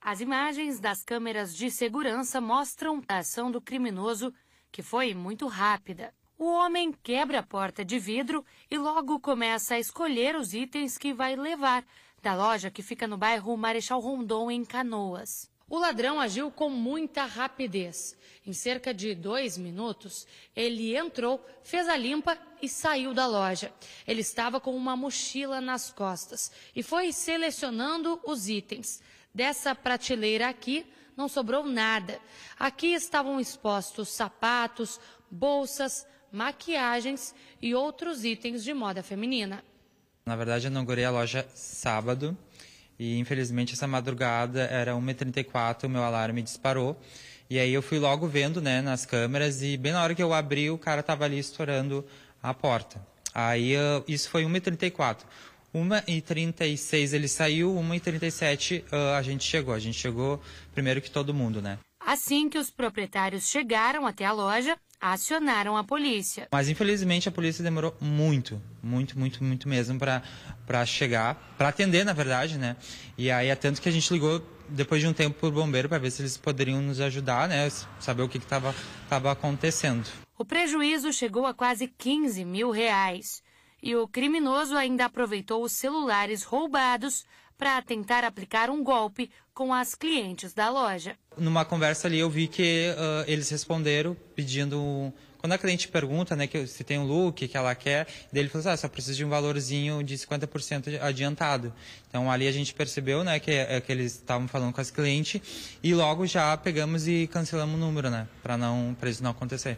As imagens das câmeras de segurança mostram a ação do criminoso, que foi muito rápida. O homem quebra a porta de vidro e logo começa a escolher os itens que vai levar da loja que fica no bairro Marechal Rondon, em Canoas. O ladrão agiu com muita rapidez. Em cerca de dois minutos, ele entrou, fez a limpa e saiu da loja. Ele estava com uma mochila nas costas e foi selecionando os itens. Dessa prateleira aqui, não sobrou nada. Aqui estavam expostos sapatos, bolsas, maquiagens e outros itens de moda feminina. Na verdade, eu inaugurei a loja sábado e infelizmente essa madrugada era 1h34, o meu alarme disparou. E aí eu fui logo vendo, né, nas câmeras e bem na hora que eu abri, o cara tava ali estourando a porta. Aí eu, isso foi 1h34. 1h36 ele saiu, 1h37 uh, ah, a gente chegou. A gente chegou primeiro que todo mundo, né? Assim que os proprietários chegaram até a loja, acionaram a polícia. Mas infelizmente a polícia demorou muito, muito, muito, muito mesmo para chegar, para atender, na verdade, né? E aí é tanto que a gente ligou depois de um tempo para o bombeiro para ver se eles poderiam nos ajudar, né? Saber o que estava que acontecendo. O prejuízo chegou a quase 15 mil reais. E o criminoso ainda aproveitou os celulares roubados para tentar aplicar um golpe com as clientes da loja. Numa conversa ali eu vi que uh, eles responderam pedindo quando a cliente pergunta, né, que, se tem um look que ela quer, dele falou assim, ah, só precisa de um valorzinho de 50% adiantado. Então ali a gente percebeu, né, que, é, é, que eles estavam falando com as clientes e logo já pegamos e cancelamos o número, né, para não, para isso não acontecer.